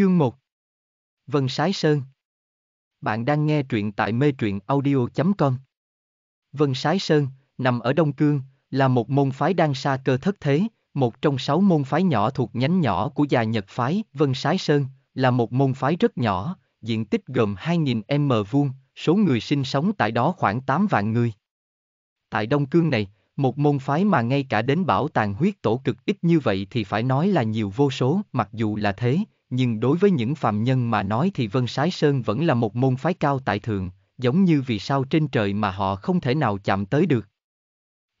Chương 1 Vân Sái Sơn Bạn đang nghe truyện tại mê truyện audio.com Vân Sái Sơn, nằm ở Đông Cương, là một môn phái đang xa cơ thất thế, một trong sáu môn phái nhỏ thuộc nhánh nhỏ của già Nhật phái. Vân Sái Sơn là một môn phái rất nhỏ, diện tích gồm 2.000 m vuông, số người sinh sống tại đó khoảng 8 vạn người. Tại Đông Cương này, một môn phái mà ngay cả đến bảo tàng huyết tổ cực ít như vậy thì phải nói là nhiều vô số, mặc dù là thế, nhưng đối với những phàm nhân mà nói thì Vân Sái Sơn vẫn là một môn phái cao tại thượng, giống như vì sao trên trời mà họ không thể nào chạm tới được.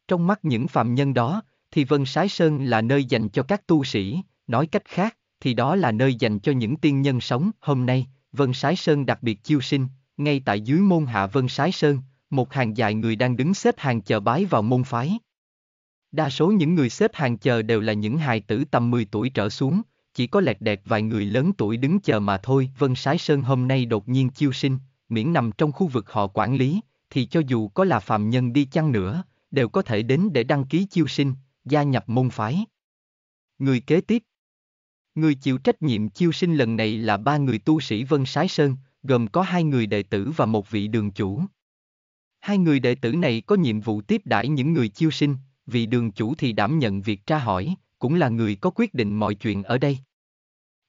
Trong mắt những phàm nhân đó, thì Vân Sái Sơn là nơi dành cho các tu sĩ, nói cách khác, thì đó là nơi dành cho những tiên nhân sống. Hôm nay, Vân Sái Sơn đặc biệt chiêu sinh, ngay tại dưới môn hạ Vân Sái Sơn, một hàng dài người đang đứng xếp hàng chờ bái vào môn phái. Đa số những người xếp hàng chờ đều là những hài tử tầm 10 tuổi trở xuống, chỉ có lẹt đẹt vài người lớn tuổi đứng chờ mà thôi. Vân Sái Sơn hôm nay đột nhiên chiêu sinh, miễn nằm trong khu vực họ quản lý, thì cho dù có là phàm nhân đi chăng nữa, đều có thể đến để đăng ký chiêu sinh, gia nhập môn phái. Người kế tiếp Người chịu trách nhiệm chiêu sinh lần này là ba người tu sĩ Vân Sái Sơn, gồm có hai người đệ tử và một vị đường chủ. Hai người đệ tử này có nhiệm vụ tiếp đãi những người chiêu sinh, vị đường chủ thì đảm nhận việc tra hỏi, cũng là người có quyết định mọi chuyện ở đây.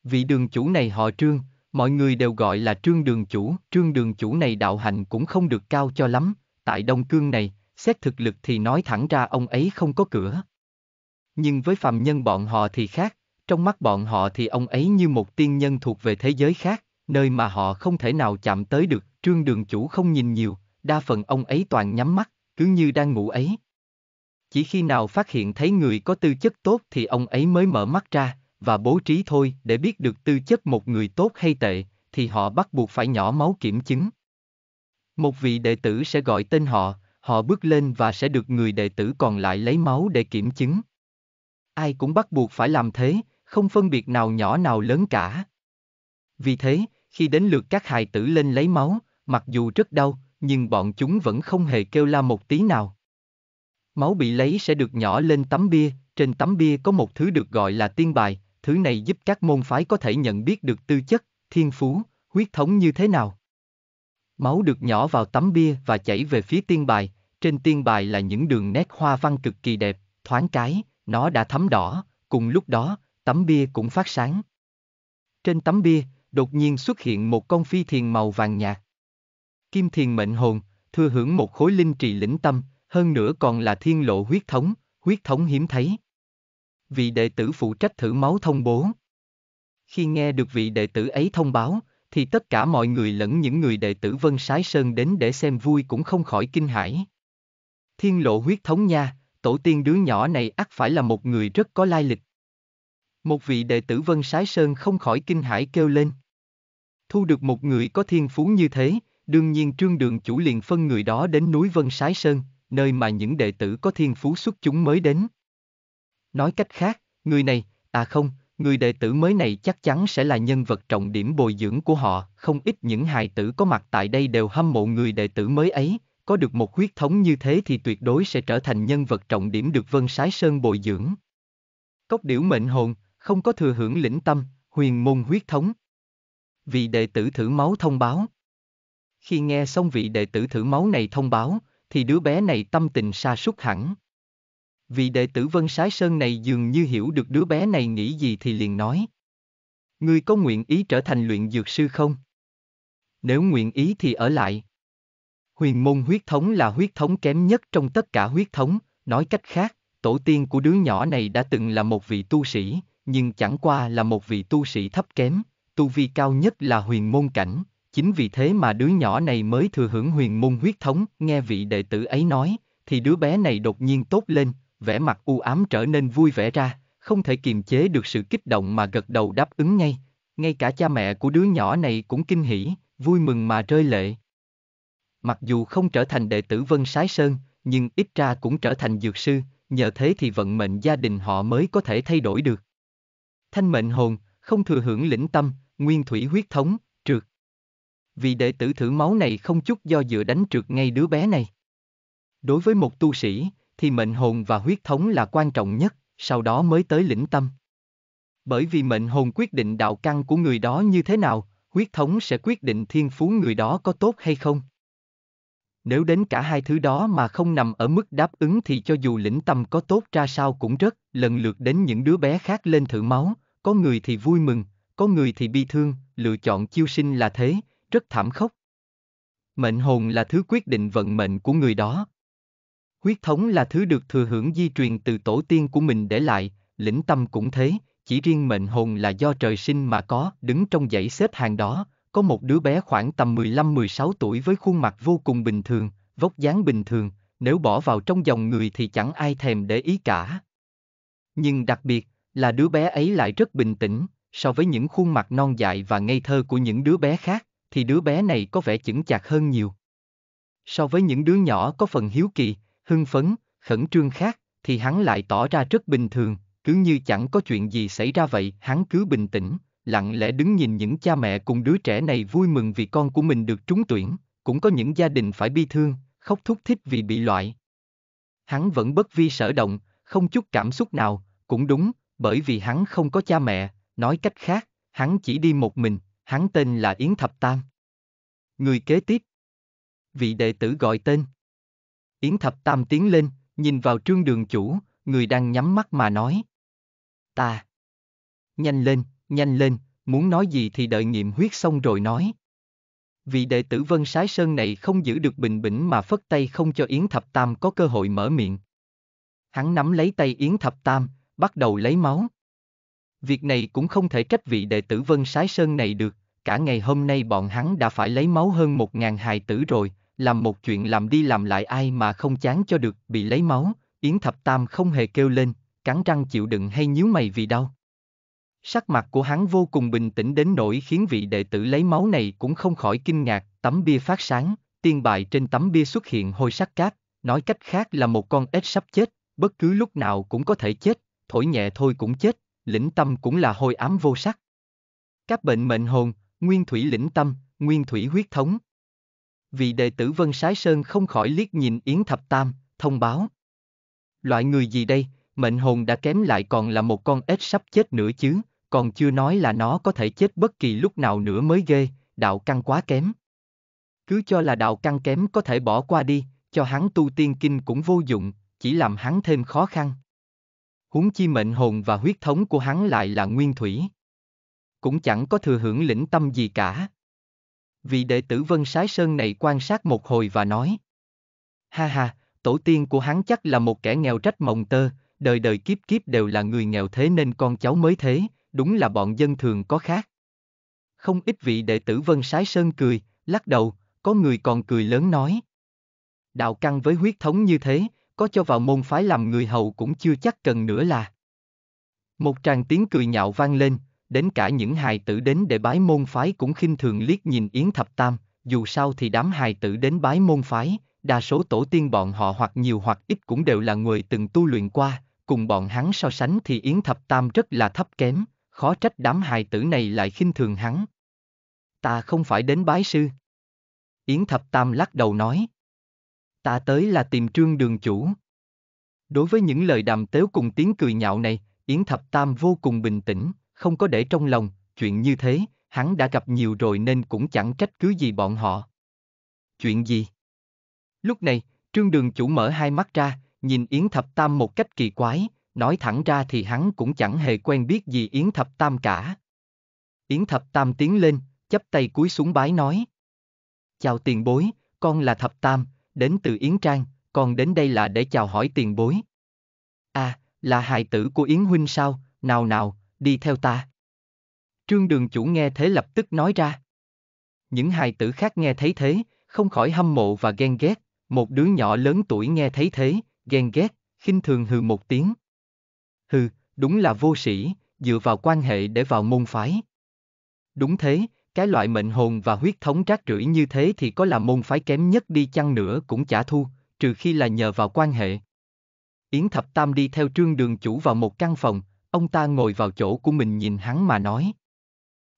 Vị đường chủ này họ trương, mọi người đều gọi là trương đường chủ. Trương đường chủ này đạo hạnh cũng không được cao cho lắm, tại Đông Cương này, xét thực lực thì nói thẳng ra ông ấy không có cửa. Nhưng với phàm nhân bọn họ thì khác, trong mắt bọn họ thì ông ấy như một tiên nhân thuộc về thế giới khác, nơi mà họ không thể nào chạm tới được. Trương đường chủ không nhìn nhiều, đa phần ông ấy toàn nhắm mắt, cứ như đang ngủ ấy. Chỉ khi nào phát hiện thấy người có tư chất tốt thì ông ấy mới mở mắt ra, và bố trí thôi để biết được tư chất một người tốt hay tệ, thì họ bắt buộc phải nhỏ máu kiểm chứng. Một vị đệ tử sẽ gọi tên họ, họ bước lên và sẽ được người đệ tử còn lại lấy máu để kiểm chứng. Ai cũng bắt buộc phải làm thế, không phân biệt nào nhỏ nào lớn cả. Vì thế, khi đến lượt các hài tử lên lấy máu, mặc dù rất đau, nhưng bọn chúng vẫn không hề kêu la một tí nào. Máu bị lấy sẽ được nhỏ lên tấm bia, trên tấm bia có một thứ được gọi là tiên bài, thứ này giúp các môn phái có thể nhận biết được tư chất, thiên phú, huyết thống như thế nào. Máu được nhỏ vào tấm bia và chảy về phía tiên bài, trên tiên bài là những đường nét hoa văn cực kỳ đẹp, thoáng cái, nó đã thấm đỏ, cùng lúc đó, tấm bia cũng phát sáng. Trên tấm bia, đột nhiên xuất hiện một con phi thiền màu vàng nhạt. Kim thiền mệnh hồn, thừa hưởng một khối linh trì lĩnh tâm, hơn nữa còn là thiên lộ huyết thống, huyết thống hiếm thấy vị đệ tử phụ trách thử máu thông bố. Khi nghe được vị đệ tử ấy thông báo, thì tất cả mọi người lẫn những người đệ tử Vân Sái Sơn đến để xem vui cũng không khỏi kinh hãi. Thiên lộ huyết thống nha, tổ tiên đứa nhỏ này ắt phải là một người rất có lai lịch. Một vị đệ tử Vân Sái Sơn không khỏi kinh hãi kêu lên. Thu được một người có thiên phú như thế, đương nhiên trương đường chủ liền phân người đó đến núi Vân Sái Sơn, nơi mà những đệ tử có thiên phú xuất chúng mới đến. Nói cách khác, người này, à không, người đệ tử mới này chắc chắn sẽ là nhân vật trọng điểm bồi dưỡng của họ, không ít những hài tử có mặt tại đây đều hâm mộ người đệ tử mới ấy, có được một huyết thống như thế thì tuyệt đối sẽ trở thành nhân vật trọng điểm được Vân Sái Sơn bồi dưỡng. Cốc điểu mệnh hồn, không có thừa hưởng lĩnh tâm, huyền môn huyết thống. Vị đệ tử thử máu thông báo. Khi nghe xong vị đệ tử thử máu này thông báo, thì đứa bé này tâm tình sa sút hẳn vì đệ tử Vân Sái Sơn này dường như hiểu được đứa bé này nghĩ gì thì liền nói. Ngươi có nguyện ý trở thành luyện dược sư không? Nếu nguyện ý thì ở lại. Huyền môn huyết thống là huyết thống kém nhất trong tất cả huyết thống, nói cách khác, tổ tiên của đứa nhỏ này đã từng là một vị tu sĩ, nhưng chẳng qua là một vị tu sĩ thấp kém, tu vi cao nhất là huyền môn cảnh, chính vì thế mà đứa nhỏ này mới thừa hưởng huyền môn huyết thống, nghe vị đệ tử ấy nói, thì đứa bé này đột nhiên tốt lên, vẻ mặt u ám trở nên vui vẻ ra, không thể kiềm chế được sự kích động mà gật đầu đáp ứng ngay, ngay cả cha mẹ của đứa nhỏ này cũng kinh hỉ, vui mừng mà rơi lệ. Mặc dù không trở thành đệ tử Vân Sái Sơn, nhưng ít ra cũng trở thành dược sư, nhờ thế thì vận mệnh gia đình họ mới có thể thay đổi được. Thanh mệnh hồn, không thừa hưởng lĩnh tâm, nguyên thủy huyết thống, trượt. Vì đệ tử thử máu này không chút do dự đánh trượt ngay đứa bé này. Đối với một tu sĩ, thì mệnh hồn và huyết thống là quan trọng nhất, sau đó mới tới lĩnh tâm. Bởi vì mệnh hồn quyết định đạo căn của người đó như thế nào, huyết thống sẽ quyết định thiên phú người đó có tốt hay không. Nếu đến cả hai thứ đó mà không nằm ở mức đáp ứng thì cho dù lĩnh tâm có tốt ra sao cũng rất, lần lượt đến những đứa bé khác lên thử máu, có người thì vui mừng, có người thì bi thương, lựa chọn chiêu sinh là thế, rất thảm khốc. Mệnh hồn là thứ quyết định vận mệnh của người đó, Huyết thống là thứ được thừa hưởng di truyền từ tổ tiên của mình để lại, lĩnh tâm cũng thế, chỉ riêng mệnh hồn là do trời sinh mà có, đứng trong dãy xếp hàng đó, có một đứa bé khoảng tầm 15-16 tuổi với khuôn mặt vô cùng bình thường, vóc dáng bình thường, nếu bỏ vào trong dòng người thì chẳng ai thèm để ý cả. Nhưng đặc biệt, là đứa bé ấy lại rất bình tĩnh, so với những khuôn mặt non dại và ngây thơ của những đứa bé khác, thì đứa bé này có vẻ chững chạc hơn nhiều. So với những đứa nhỏ có phần hiếu kỳ, hưng phấn, khẩn trương khác, thì hắn lại tỏ ra rất bình thường, cứ như chẳng có chuyện gì xảy ra vậy, hắn cứ bình tĩnh, lặng lẽ đứng nhìn những cha mẹ cùng đứa trẻ này vui mừng vì con của mình được trúng tuyển, cũng có những gia đình phải bi thương, khóc thúc thích vì bị loại. Hắn vẫn bất vi sở động, không chút cảm xúc nào, cũng đúng, bởi vì hắn không có cha mẹ, nói cách khác, hắn chỉ đi một mình, hắn tên là Yến Thập Tam. Người kế tiếp. Vị đệ tử gọi tên. Yến Thập Tam tiến lên, nhìn vào trương đường chủ, người đang nhắm mắt mà nói. Ta. Nhanh lên, nhanh lên, muốn nói gì thì đợi nghiệm huyết xong rồi nói. Vị đệ tử Vân Sái Sơn này không giữ được bình bĩnh mà phất tay không cho Yến Thập Tam có cơ hội mở miệng. Hắn nắm lấy tay Yến Thập Tam, bắt đầu lấy máu. Việc này cũng không thể trách vị đệ tử Vân Sái Sơn này được, cả ngày hôm nay bọn hắn đã phải lấy máu hơn một ngàn hài tử rồi, làm một chuyện làm đi làm lại ai mà không chán cho được, bị lấy máu, Yến Thập Tam không hề kêu lên, cắn răng chịu đựng hay nhíu mày vì đau. Sắc mặt của hắn vô cùng bình tĩnh đến nỗi khiến vị đệ tử lấy máu này cũng không khỏi kinh ngạc, tấm bia phát sáng, tiên bài trên tấm bia xuất hiện hôi sắc cát, nói cách khác là một con ếch sắp chết, bất cứ lúc nào cũng có thể chết, thổi nhẹ thôi cũng chết, lĩnh tâm cũng là hôi ám vô sắc. Các bệnh mệnh hồn, nguyên thủy lĩnh tâm, nguyên thủy huyết thống, vị đệ tử Vân Sái Sơn không khỏi liếc nhìn Yến Thập Tam, thông báo. Loại người gì đây, mệnh hồn đã kém lại còn là một con ếch sắp chết nữa chứ, còn chưa nói là nó có thể chết bất kỳ lúc nào nữa mới ghê, đạo căn quá kém. Cứ cho là đạo căn kém có thể bỏ qua đi, cho hắn tu tiên kinh cũng vô dụng, chỉ làm hắn thêm khó khăn. Huống chi mệnh hồn và huyết thống của hắn lại là nguyên thủy. Cũng chẳng có thừa hưởng lĩnh tâm gì cả vị đệ tử Vân Sái Sơn này quan sát một hồi và nói. Ha ha, tổ tiên của hắn chắc là một kẻ nghèo trách mộng tơ, đời đời kiếp kiếp đều là người nghèo thế nên con cháu mới thế, đúng là bọn dân thường có khác. Không ít vị đệ tử Vân Sái Sơn cười, lắc đầu, có người còn cười lớn nói. Đạo căn với huyết thống như thế, có cho vào môn phái làm người hầu cũng chưa chắc cần nữa là. Một tràng tiếng cười nhạo vang lên, đến cả những hài tử đến để bái môn phái cũng khinh thường liếc nhìn Yến Thập Tam, dù sao thì đám hài tử đến bái môn phái, đa số tổ tiên bọn họ hoặc nhiều hoặc ít cũng đều là người từng tu luyện qua, cùng bọn hắn so sánh thì Yến Thập Tam rất là thấp kém, khó trách đám hài tử này lại khinh thường hắn. Ta không phải đến bái sư. Yến Thập Tam lắc đầu nói. Ta tới là tìm trương đường chủ. Đối với những lời đàm tếu cùng tiếng cười nhạo này, Yến Thập Tam vô cùng bình tĩnh, không có để trong lòng, chuyện như thế, hắn đã gặp nhiều rồi nên cũng chẳng trách cứ gì bọn họ. Chuyện gì? Lúc này, Trương Đường chủ mở hai mắt ra, nhìn Yến Thập Tam một cách kỳ quái, nói thẳng ra thì hắn cũng chẳng hề quen biết gì Yến Thập Tam cả. Yến Thập Tam tiến lên, chắp tay cúi xuống bái nói. Chào tiền bối, con là Thập Tam, đến từ Yến Trang, con đến đây là để chào hỏi tiền bối. À, là hài tử của Yến Huynh sao, nào nào, đi theo ta. Trương đường chủ nghe thế lập tức nói ra. Những hài tử khác nghe thấy thế, không khỏi hâm mộ và ghen ghét, một đứa nhỏ lớn tuổi nghe thấy thế, ghen ghét, khinh thường hừ một tiếng. Hừ, đúng là vô sĩ, dựa vào quan hệ để vào môn phái. Đúng thế, cái loại mệnh hồn và huyết thống rác rưởi như thế thì có là môn phái kém nhất đi chăng nữa cũng chả thu, trừ khi là nhờ vào quan hệ. Yến Thập Tam đi theo trương đường chủ vào một căn phòng, Ông ta ngồi vào chỗ của mình nhìn hắn mà nói.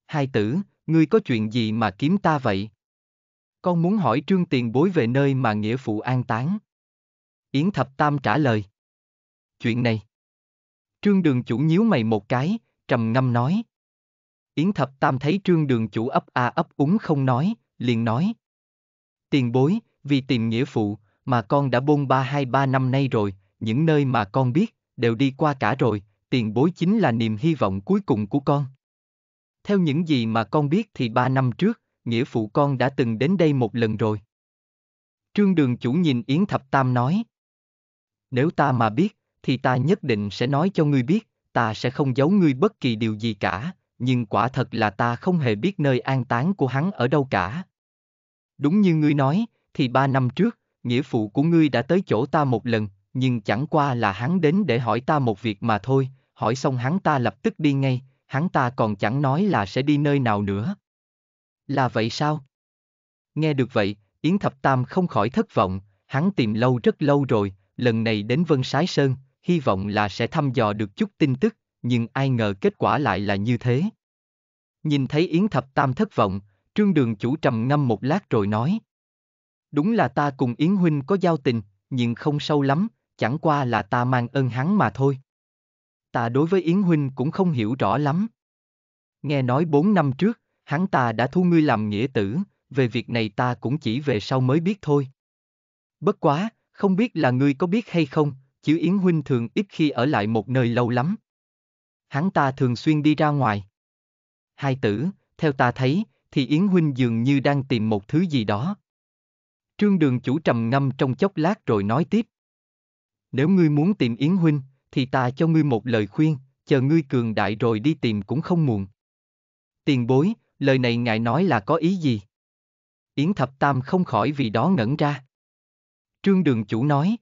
Hai tử, ngươi có chuyện gì mà kiếm ta vậy? Con muốn hỏi trương tiền bối về nơi mà nghĩa phụ an táng. Yến Thập Tam trả lời. Chuyện này. Trương Đường Chủ nhíu mày một cái, trầm ngâm nói. Yến Thập Tam thấy Trương Đường Chủ ấp a ấp úng không nói, liền nói. Tiền bối, vì tìm nghĩa phụ, mà con đã bôn ba hai ba năm nay rồi, những nơi mà con biết, đều đi qua cả rồi, tiền bối chính là niềm hy vọng cuối cùng của con. Theo những gì mà con biết thì ba năm trước, nghĩa phụ con đã từng đến đây một lần rồi. Trương đường chủ nhìn Yến Thập Tam nói. Nếu ta mà biết, thì ta nhất định sẽ nói cho ngươi biết, ta sẽ không giấu ngươi bất kỳ điều gì cả, nhưng quả thật là ta không hề biết nơi an táng của hắn ở đâu cả. Đúng như ngươi nói, thì ba năm trước, nghĩa phụ của ngươi đã tới chỗ ta một lần, nhưng chẳng qua là hắn đến để hỏi ta một việc mà thôi, hỏi xong hắn ta lập tức đi ngay, hắn ta còn chẳng nói là sẽ đi nơi nào nữa. Là vậy sao? Nghe được vậy, Yến Thập Tam không khỏi thất vọng, hắn tìm lâu rất lâu rồi, lần này đến Vân Sái Sơn, hy vọng là sẽ thăm dò được chút tin tức, nhưng ai ngờ kết quả lại là như thế. Nhìn thấy Yến Thập Tam thất vọng, Trương Đường chủ trầm ngâm một lát rồi nói. Đúng là ta cùng Yến Huynh có giao tình, nhưng không sâu lắm, chẳng qua là ta mang ơn hắn mà thôi ta đối với Yến Huynh cũng không hiểu rõ lắm. Nghe nói bốn năm trước, hắn ta đã thu ngươi làm nghĩa tử, về việc này ta cũng chỉ về sau mới biết thôi. Bất quá, không biết là ngươi có biết hay không, chứ Yến Huynh thường ít khi ở lại một nơi lâu lắm. Hắn ta thường xuyên đi ra ngoài. Hai tử, theo ta thấy, thì Yến Huynh dường như đang tìm một thứ gì đó. Trương đường chủ trầm ngâm trong chốc lát rồi nói tiếp. Nếu ngươi muốn tìm Yến Huynh, thì ta cho ngươi một lời khuyên, chờ ngươi cường đại rồi đi tìm cũng không muộn. Tiền bối, lời này ngài nói là có ý gì? Yến Thập Tam không khỏi vì đó ngẩn ra. Trương Đường Chủ nói.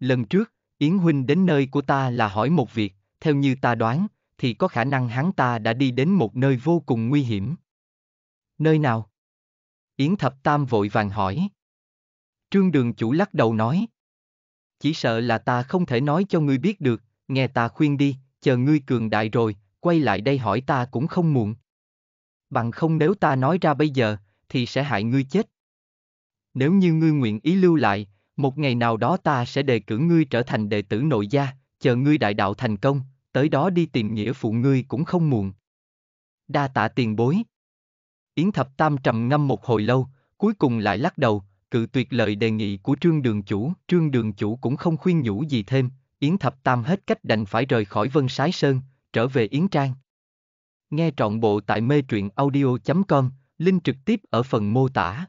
Lần trước, Yến Huynh đến nơi của ta là hỏi một việc, theo như ta đoán, thì có khả năng hắn ta đã đi đến một nơi vô cùng nguy hiểm. Nơi nào? Yến Thập Tam vội vàng hỏi. Trương Đường Chủ lắc đầu nói chỉ sợ là ta không thể nói cho ngươi biết được, nghe ta khuyên đi, chờ ngươi cường đại rồi, quay lại đây hỏi ta cũng không muộn. Bằng không nếu ta nói ra bây giờ, thì sẽ hại ngươi chết. Nếu như ngươi nguyện ý lưu lại, một ngày nào đó ta sẽ đề cử ngươi trở thành đệ tử nội gia, chờ ngươi đại đạo thành công, tới đó đi tìm nghĩa phụ ngươi cũng không muộn. Đa tạ tiền bối. Yến Thập Tam trầm ngâm một hồi lâu, cuối cùng lại lắc đầu, cự tuyệt lời đề nghị của trương đường chủ trương đường chủ cũng không khuyên nhủ gì thêm yến thập tam hết cách đành phải rời khỏi vân sái sơn trở về yến trang nghe trọn bộ tại mê truyện audio com link trực tiếp ở phần mô tả